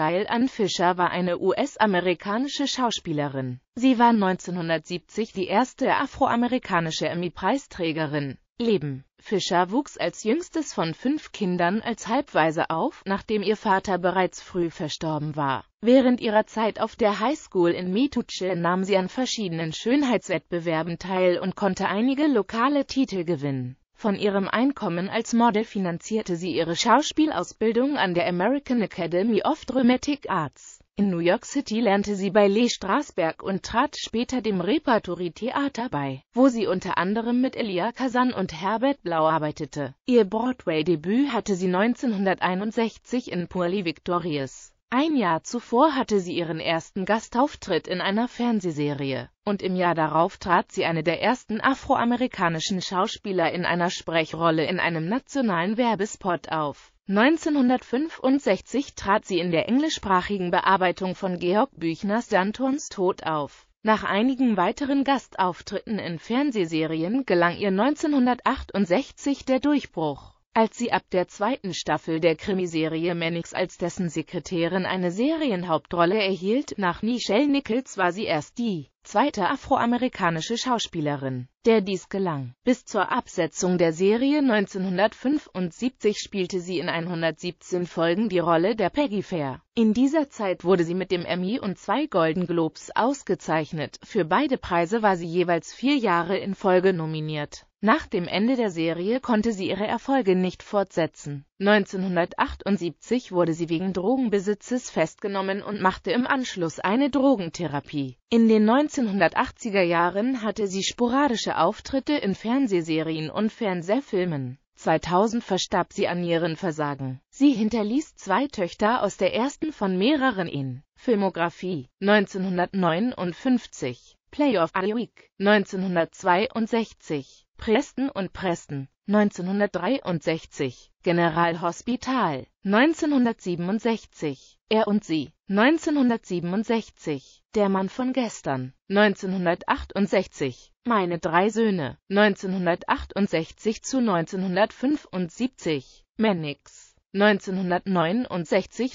Gail Ann Fisher war eine US-amerikanische Schauspielerin. Sie war 1970 die erste afroamerikanische Emmy-Preisträgerin. Leben Fischer wuchs als jüngstes von fünf Kindern als Halbwaise auf, nachdem ihr Vater bereits früh verstorben war. Während ihrer Zeit auf der Highschool in Metuche nahm sie an verschiedenen Schönheitswettbewerben teil und konnte einige lokale Titel gewinnen. Von ihrem Einkommen als Model finanzierte sie ihre Schauspielausbildung an der American Academy of Dramatic Arts. In New York City lernte sie bei Lee Strasberg und trat später dem Repertory-Theater bei, wo sie unter anderem mit Elia Kazan und Herbert Blau arbeitete. Ihr Broadway-Debüt hatte sie 1961 in Poorly Victorious ein Jahr zuvor hatte sie ihren ersten Gastauftritt in einer Fernsehserie und im Jahr darauf trat sie eine der ersten afroamerikanischen Schauspieler in einer Sprechrolle in einem nationalen Werbespot auf. 1965 trat sie in der englischsprachigen Bearbeitung von Georg Büchners Dantons Tod auf. Nach einigen weiteren Gastauftritten in Fernsehserien gelang ihr 1968 der Durchbruch als sie ab der zweiten Staffel der Krimiserie Mannix als dessen Sekretärin eine Serienhauptrolle erhielt. Nach Michelle Nichols war sie erst die zweite afroamerikanische Schauspielerin, der dies gelang. Bis zur Absetzung der Serie 1975 spielte sie in 117 Folgen die Rolle der Peggy Fair. In dieser Zeit wurde sie mit dem Emmy und zwei Golden Globes ausgezeichnet. Für beide Preise war sie jeweils vier Jahre in Folge nominiert. Nach dem Ende der Serie konnte sie ihre Erfolge nicht fortsetzen. 1978 wurde sie wegen Drogenbesitzes festgenommen und machte im Anschluss eine Drogentherapie. In den 1980er Jahren hatte sie sporadische Auftritte in Fernsehserien und Fernsehfilmen. 2000 verstarb sie an ihren Versagen. Sie hinterließ zwei Töchter aus der ersten von mehreren Ehen. Filmografie 1959 Playoff of Week 1962 Preston und Preston, 1963, General Hospital, 1967, Er und Sie, 1967, Der Mann von gestern, 1968, Meine drei Söhne, 1968 zu 1975, Mannix. 1969,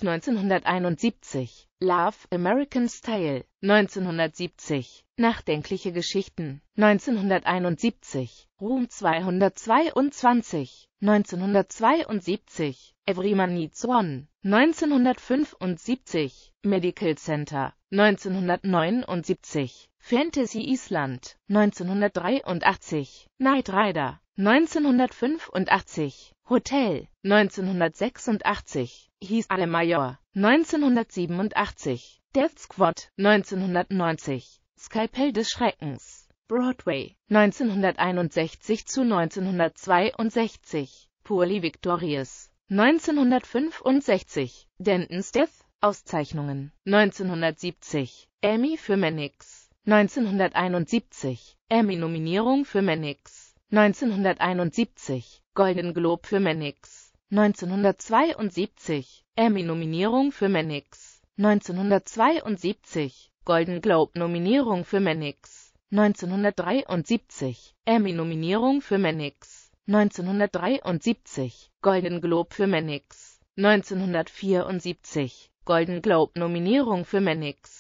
1971, Love, American Style, 1970, Nachdenkliche Geschichten, 1971, Ruhm 222, 1972, Everyman Needs One, 1975, Medical Center, 1979, Fantasy Island, 1983, Knight Rider, 1985 Hotel 1986 hieß Ale Major 1987 Death Squad 1990 Skalpell des Schreckens Broadway 1961 zu 1962 Poorly Victorious 1965 Denton's Death Auszeichnungen 1970 Emmy für Mannix 1971 Emmy-Nominierung für Mannix 1971, Golden Globe für Mannix. 1972, Emmy-Nominierung für Mannix. 1972, Golden Globe-Nominierung für Mannix. 1973, Emmy-Nominierung für Mannix. 1973, Golden Globe für Mannix. 1974, Golden Globe-Nominierung für Mannix.